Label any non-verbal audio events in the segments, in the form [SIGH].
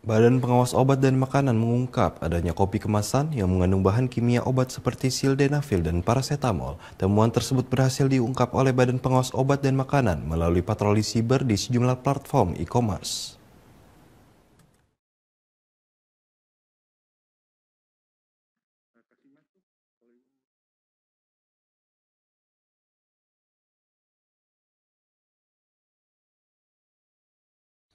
Badan Pengawas Obat dan Makanan mengungkap adanya kopi kemasan yang mengandung bahan kimia obat seperti sildenafil dan paracetamol. Temuan tersebut berhasil diungkap oleh Badan Pengawas Obat dan Makanan melalui patroli siber di sejumlah platform e-commerce.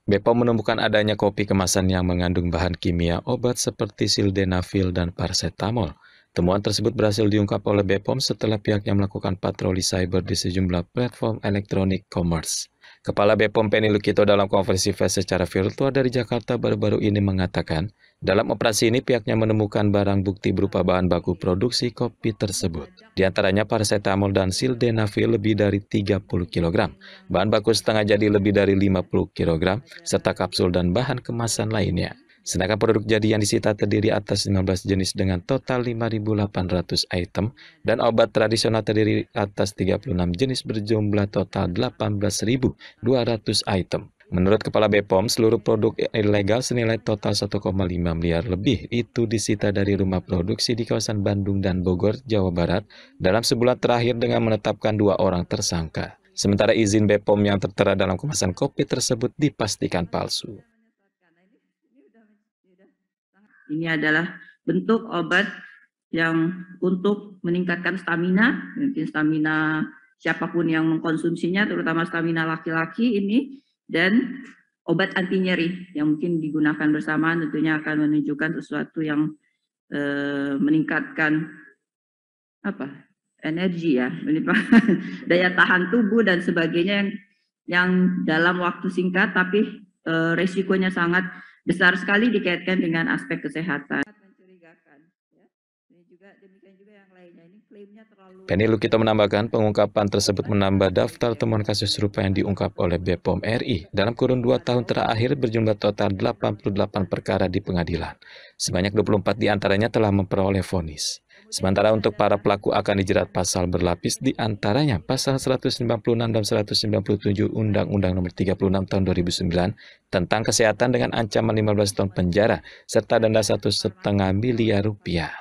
Bepom menemukan adanya kopi kemasan yang mengandung bahan kimia obat seperti sildenafil dan paracetamol. Temuan tersebut berhasil diungkap oleh Bepom setelah pihaknya melakukan patroli cyber di sejumlah platform elektronik commerce. Kepala Bepom Penny Lukito dalam konferensi pers secara virtual dari Jakarta baru-baru ini mengatakan, dalam operasi ini pihaknya menemukan barang bukti berupa bahan baku produksi kopi tersebut. Di antaranya paracetamol dan sildenafil lebih dari 30 kg, bahan baku setengah jadi lebih dari 50 kg, serta kapsul dan bahan kemasan lainnya. Sedangkan produk jadi yang disita terdiri atas 15 jenis dengan total 5.800 item dan obat tradisional terdiri atas 36 jenis berjumlah total 18.200 item. Menurut Kepala BPOM, seluruh produk ilegal senilai total 1,5 miliar lebih itu disita dari rumah produksi di kawasan Bandung dan Bogor, Jawa Barat dalam sebulan terakhir dengan menetapkan dua orang tersangka. Sementara izin BPOM yang tertera dalam kemasan kopi tersebut dipastikan palsu. Ini adalah bentuk obat yang untuk meningkatkan stamina, mungkin stamina siapapun yang mengkonsumsinya, terutama stamina laki-laki ini, dan obat anti nyeri yang mungkin digunakan bersamaan tentunya akan menunjukkan sesuatu yang e, meningkatkan apa energi ya, [LAUGHS] daya tahan tubuh dan sebagainya yang yang dalam waktu singkat tapi e, resikonya sangat besar sekali dikaitkan dengan aspek kesehatan. Ya. Penny Lukito menambahkan, pengungkapan tersebut menambah daftar temuan kasus serupa yang diungkap oleh BPOM RI. Dalam kurun dua tahun terakhir berjumlah total 88 perkara di pengadilan. Sebanyak 24 diantaranya telah memperoleh vonis. Sementara untuk para pelaku akan dijerat pasal berlapis di antaranya pasal 196 dan 197 Undang-Undang Nomor 36 Tahun 2009 tentang kesehatan dengan ancaman 15 tahun penjara serta denda satu setengah miliar rupiah.